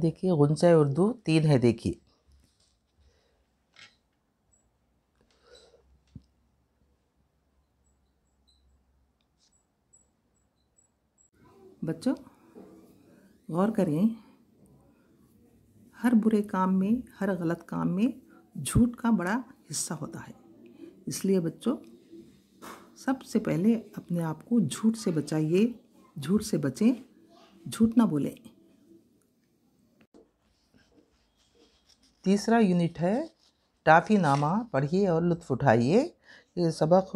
देखिए गुंसा उर्दू तीन है देखिए बच्चों गौर करें हर बुरे काम में हर गलत काम में झूठ का बड़ा हिस्सा होता है इसलिए बच्चों सबसे पहले अपने आप को झूठ से बचाइए झूठ से बचें झूठ ना बोलें तीसरा यूनिट है टाफ़ीनामा पढ़िए और लुत्फ़ उठाइए ये सबक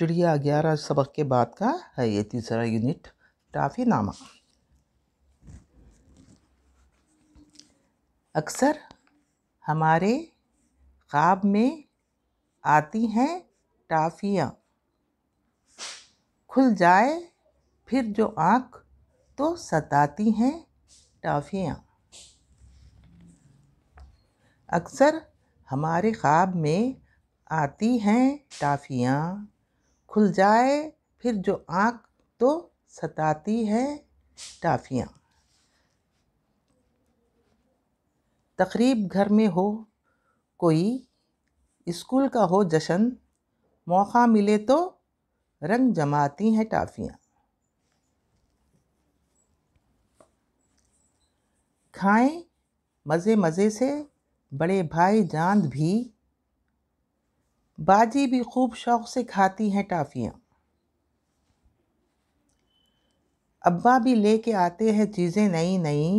चिड़िया ग्यारह सबक के बाद का है ये तीसरा यूनिट टाफ़ीनामा अक्सर हमारे ख्वाब में आती हैं टाफियाँ खुल जाए फिर जो आँख तो सताती हैं टाफियाँ अक्सर हमारे ख्वाब में आती हैं टाफियाँ खुल जाए फिर जो आँख तो सताती है टाफियाँ तकरीब घर में हो कोई स्कूल का हो जशन मौका मिले तो रंग जमाती हैं टाफियाँ खाएं मज़े मज़े से बड़े भाई चांद भी बाजी भी खूब शौक़ से खाती हैं टाफ़ियाँ अब्बा भी ले के आते हैं चीज़ें नई नई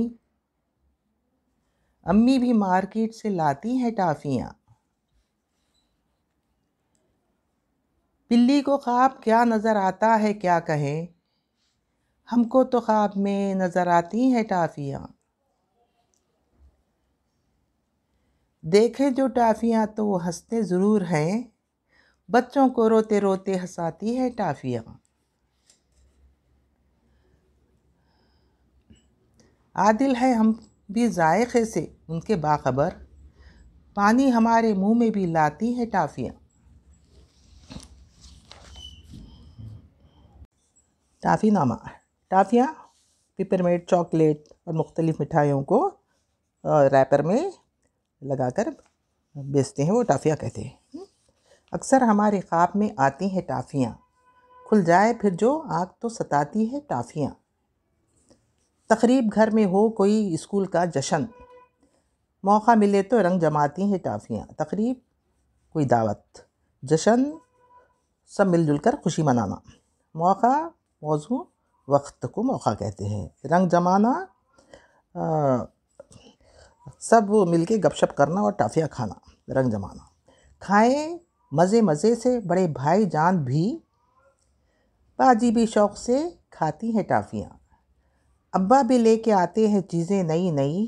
अम्मी भी मार्केट से लाती हैं टाफ़ियाँ बिल्ली को ख्वाब क्या नज़र आता है क्या कहें हमको तो ख्वाब में नज़र आती हैं टाफ़ियाँ देखे जो टाफियाँ तो वो हंसते ज़रूर हैं बच्चों को रोते रोते हंसाती है टाफियाँ आदिल है हम भी जायक़े से उनके बाखबर पानी हमारे मुंह में भी लाती है टाफियाँ टाफ़ीनामा टाफियाँ मेड चॉकलेट और मुख्तलिफ़ मिठाइयों को रैपर में लगाकर बेचते हैं वो टाफियाँ कहते हैं हम्म। अक्सर हमारे ख्वाब में आती हैं टाफियाँ खुल जाए फिर जो आग तो सताती है टाफियाँ तकरीब घर में हो कोई स्कूल का जशन मौका मिले तो रंग जमाती हैं टाफियाँ तकरीब कोई दावत जशन सब मिलजुल कर खुशी मनाना मौका मौजू वक्त को मौका कहते हैं रंग जमाना सब मिलके गपशप करना और टाफियाँ खाना रंग जमाना खाएं मज़े मज़े से बड़े भाई जान भी बाजी भी शौक़ से खाती हैं टाफियाँ अब्बा भी लेके आते हैं चीज़ें नई नई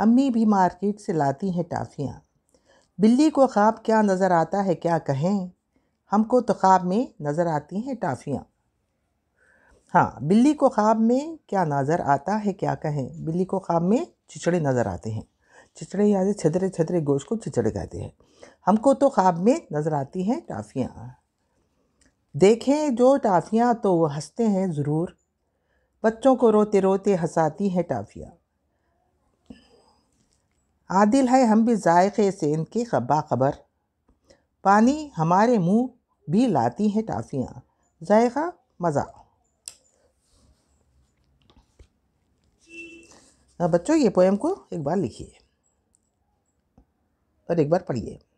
अम्मी भी मार्केट से लाती हैं टाफियाँ बिल्ली को ख्वाब क्या नज़र आता है क्या कहें हमको तो ख्वाब में नज़र आती हैं टाफियाँ हाँ बिल्ली को ख्वाब में क्या नज़र आता है क्या कहें बिल्ली को ख्वाब में चिचड़े नज़र आते हैं चिचड़े याद छतरे छतरे गोश्त को चिचड़े कहते हैं हमको तो ख्वाब में नज़र आती हैं टाफियाँ देखें जो टाफियाँ तो वो हंसते हैं ज़रूर बच्चों को रोते रोते हंसाती हैं टाफियाँ आदिल है हम भी जायक़े से इनके खबा खबर पानी हमारे मुंह भी लाती हैं टाफियाँ जायका मज़ा बच्चों ये पोएम को एक बार लिखिए और एक बार पढ़िए